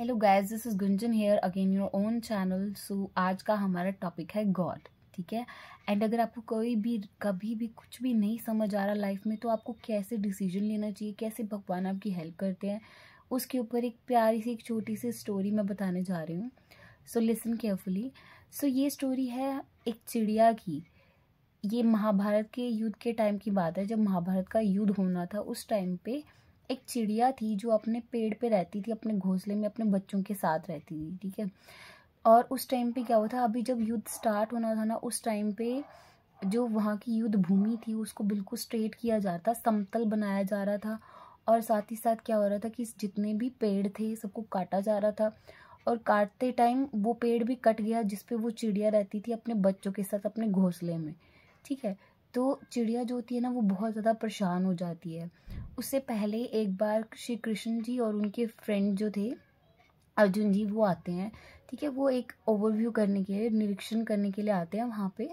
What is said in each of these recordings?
Hello guys this is Gunjan here again your own channel so आज का हमारा topic है गॉड ठीक है एंड अगर आपको कोई भी कभी भी कुछ भी नहीं समझ आ रहा लाइफ में तो आपको कैसे डिसीजन लेना चाहिए कैसे भगवान आपकी हेल्प करते हैं उसके ऊपर एक प्यारी सी एक छोटी सी स्टोरी मैं बताने जा रही हूँ सो लिसन केयरफुली सो ये स्टोरी है एक चिड़िया की ये महाभारत के युद्ध के टाइम की बात है जब महाभारत का युद्ध होना था उस टाइम पर एक चिड़िया थी जो अपने पेड़ पे रहती थी अपने घोंसले में अपने बच्चों के साथ रहती थी ठीक है और उस टाइम पे क्या हुआ था अभी जब युद्ध स्टार्ट होना था ना उस टाइम पे जो वहाँ की युद्ध भूमि थी उसको बिल्कुल स्ट्रेट किया जा रहा था समतल बनाया जा रहा था और साथ ही साथ क्या हो रहा था कि जितने भी पेड़ थे सबको काटा जा रहा था और काटते टाइम वो पेड़ भी कट गया जिसपे वो चिड़िया रहती थी अपने बच्चों के साथ अपने घोंसले में ठीक है तो चिड़िया जो होती है ना वो बहुत ज़्यादा परेशान हो जाती है उससे पहले एक बार श्री कृष्ण जी और उनके फ्रेंड जो थे अर्जुन जी वो आते हैं ठीक है वो एक ओवरव्यू करने के लिए निरीक्षण करने के लिए आते हैं वहाँ पे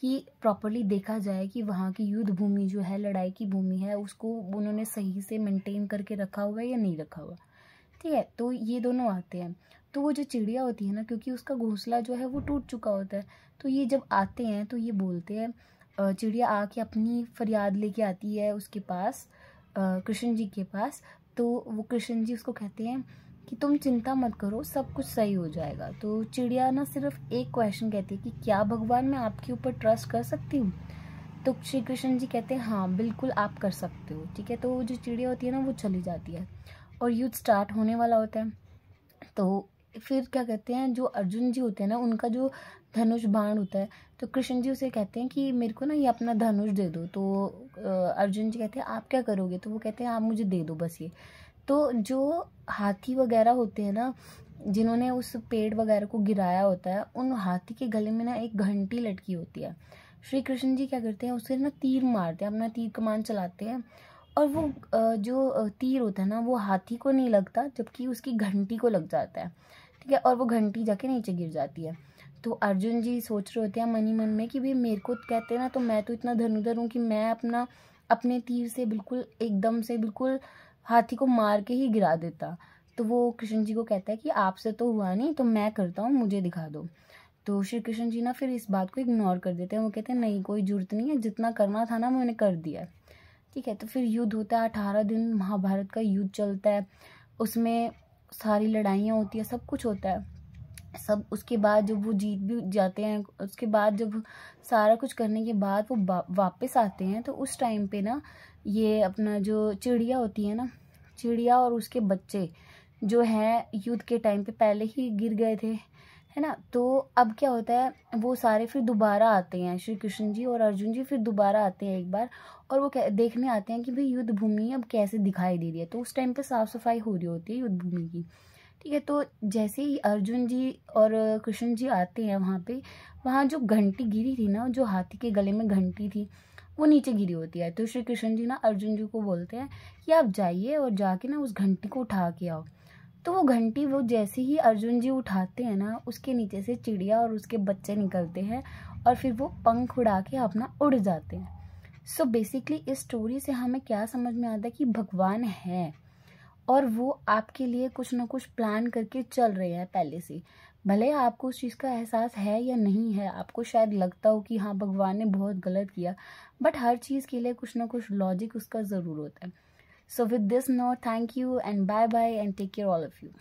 कि प्रॉपरली देखा जाए कि वहाँ की युद्ध भूमि जो है लड़ाई की भूमि है उसको उन्होंने सही से मेंटेन करके रखा हुआ है या नहीं रखा हुआ ठीक है तो ये दोनों आते हैं तो वो जो चिड़िया होती है ना क्योंकि उसका घोंसला जो है वो टूट चुका होता है तो ये जब आते हैं तो ये बोलते हैं चिड़िया आके अपनी फरियाद लेके आती है उसके पास कृष्ण जी के पास तो वो कृष्ण जी उसको कहते हैं कि तुम चिंता मत करो सब कुछ सही हो जाएगा तो चिड़िया ना सिर्फ एक क्वेश्चन कहती है कि क्या भगवान मैं आपके ऊपर ट्रस्ट कर सकती हूँ तो श्री कृष्ण जी कहते हैं हाँ बिल्कुल आप कर सकते हो ठीक है तो जो चिड़िया होती है ना वो चली जाती है और युद्ध स्टार्ट होने वाला होता है तो फिर क्या कहते हैं जो अर्जुन जी होते हैं ना उनका जो धनुष बाण होता है तो कृष्ण जी उसे कहते हैं कि मेरे को ना ये अपना धनुष दे दो तो अर्जुन जी कहते हैं आप क्या करोगे तो वो कहते हैं आप मुझे दे दो बस ये तो जो हाथी वगैरह होते हैं ना जिन्होंने उस पेड़ वगैरह को गिराया होता है उन हाथी के गले में ना एक घंटी लटकी होती है श्री कृष्ण जी क्या करते हैं उसे ना तीर मारते हैं अपना तीर कमान चलाते हैं और वो जो तीर होता है ना वो हाथी को नहीं लगता जबकि उसकी घंटी को लग जाता है ठीक है और वो घंटी जाके नीचे गिर जाती है तो अर्जुन जी सोच रहे होते हैं मन ही मन में कि भाई मेरे को कहते हैं ना तो मैं तो इतना धनुधर हूँ कि मैं अपना अपने तीर से बिल्कुल एकदम से बिल्कुल हाथी को मार के ही गिरा देता तो वो कृष्ण जी को कहता है कि आपसे तो हुआ नहीं तो मैं करता हूँ मुझे दिखा दो तो श्री कृष्ण जी ना फिर इस बात को इग्नोर कर देते हैं वो कहते हैं नहीं कोई जरूरत नहीं है जितना करना था ना मैंने कर दिया है ठीक है तो फिर युद्ध होता है अठारह दिन महाभारत का युद्ध चलता है उसमें सारी लड़ाइयाँ होती है सब कुछ होता है सब उसके बाद जब वो जीत भी जाते हैं उसके बाद जब सारा कुछ करने के बाद वो वापस आते हैं तो उस टाइम पे ना ये अपना जो चिड़िया होती है ना चिड़िया और उसके बच्चे जो हैं युद्ध के टाइम पे पहले ही गिर गए थे है ना तो अब क्या होता है वो सारे फिर दोबारा आते हैं श्री कृष्ण जी और अर्जुन जी फिर दोबारा आते हैं एक बार और वो देखने आते हैं कि भाई युद्ध भूमि अब कैसे दिखाई दे रही है तो उस टाइम पे साफ सफाई हो रही होती है युद्ध भूमि की ठीक है तो जैसे ही अर्जुन जी और कृष्ण जी आते हैं वहाँ पर वहाँ जो घंटी गिरी थी ना जो हाथी के गले में घंटी थी वो नीचे गिरी होती है तो श्री कृष्ण जी ना अर्जुन जी को बोलते हैं कि आप जाइए और जाके ना उस घंटी को उठा के आओ तो वो घंटी वो जैसे ही अर्जुन जी उठाते हैं ना उसके नीचे से चिड़िया और उसके बच्चे निकलते हैं और फिर वो पंख उड़ा के अपना उड़ जाते हैं सो so बेसिकली इस स्टोरी से हमें क्या समझ में आता है कि भगवान है और वो आपके लिए कुछ ना कुछ प्लान करके चल रहे हैं पहले से भले आपको उस चीज़ का एहसास है या नहीं है आपको शायद लगता हो कि हाँ भगवान ने बहुत गलत किया बट हर चीज़ के लिए कुछ ना कुछ लॉजिक उसका ज़रूर होता है So, with this note, thank you and bye bye, and take care, all of you.